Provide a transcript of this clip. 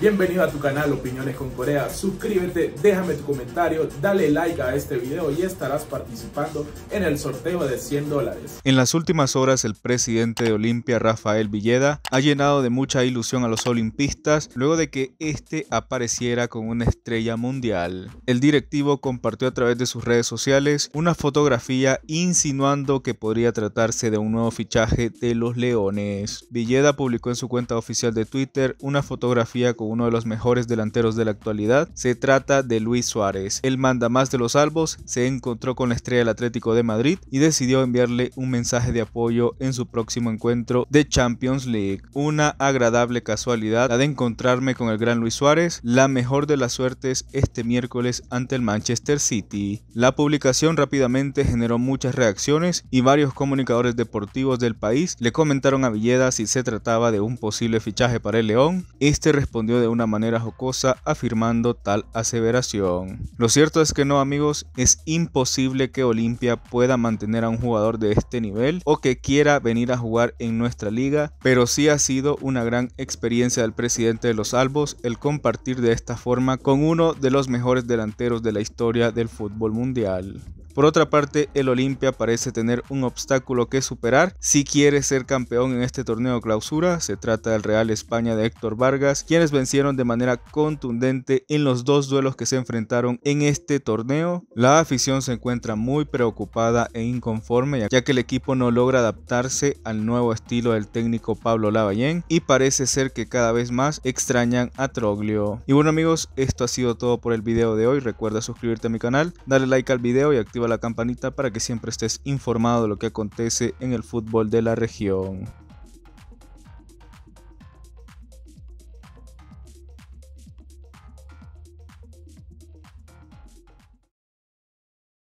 Bienvenido a tu canal Opiniones con Corea, suscríbete, déjame tu comentario, dale like a este video y estarás participando en el sorteo de 100 dólares. En las últimas horas el presidente de Olimpia, Rafael Villeda, ha llenado de mucha ilusión a los olimpistas luego de que este apareciera con una estrella mundial. El directivo compartió a través de sus redes sociales una fotografía insinuando que podría tratarse de un nuevo fichaje de los Leones. Villeda publicó en su cuenta oficial de Twitter una fotografía con uno de los mejores delanteros de la actualidad. Se trata de Luis Suárez. El manda más de los salvos se encontró con la estrella del Atlético de Madrid y decidió enviarle un mensaje de apoyo en su próximo encuentro de Champions League. Una agradable casualidad la de encontrarme con el gran Luis Suárez, la mejor de las suertes este miércoles ante el Manchester City. La publicación rápidamente generó muchas reacciones y varios comunicadores deportivos del país le comentaron a Villeda si se trataba de un posible fichaje para el León. Este respondió de una manera jocosa afirmando tal aseveración. Lo cierto es que no amigos, es imposible que Olimpia pueda mantener a un jugador de este nivel o que quiera venir a jugar en nuestra liga, pero sí ha sido una gran experiencia del presidente de los Albos el compartir de esta forma con uno de los mejores delanteros de la historia del fútbol mundial. Por otra parte, el Olimpia parece tener un obstáculo que superar si quiere ser campeón en este torneo clausura. Se trata del Real España de Héctor Vargas, quienes vencieron de manera contundente en los dos duelos que se enfrentaron en este torneo. La afición se encuentra muy preocupada e inconforme ya que el equipo no logra adaptarse al nuevo estilo del técnico Pablo Lavallén y parece ser que cada vez más extrañan a Troglio. Y bueno amigos, esto ha sido todo por el video de hoy. Recuerda suscribirte a mi canal, darle like al video y activa la campanita para que siempre estés informado de lo que acontece en el fútbol de la región.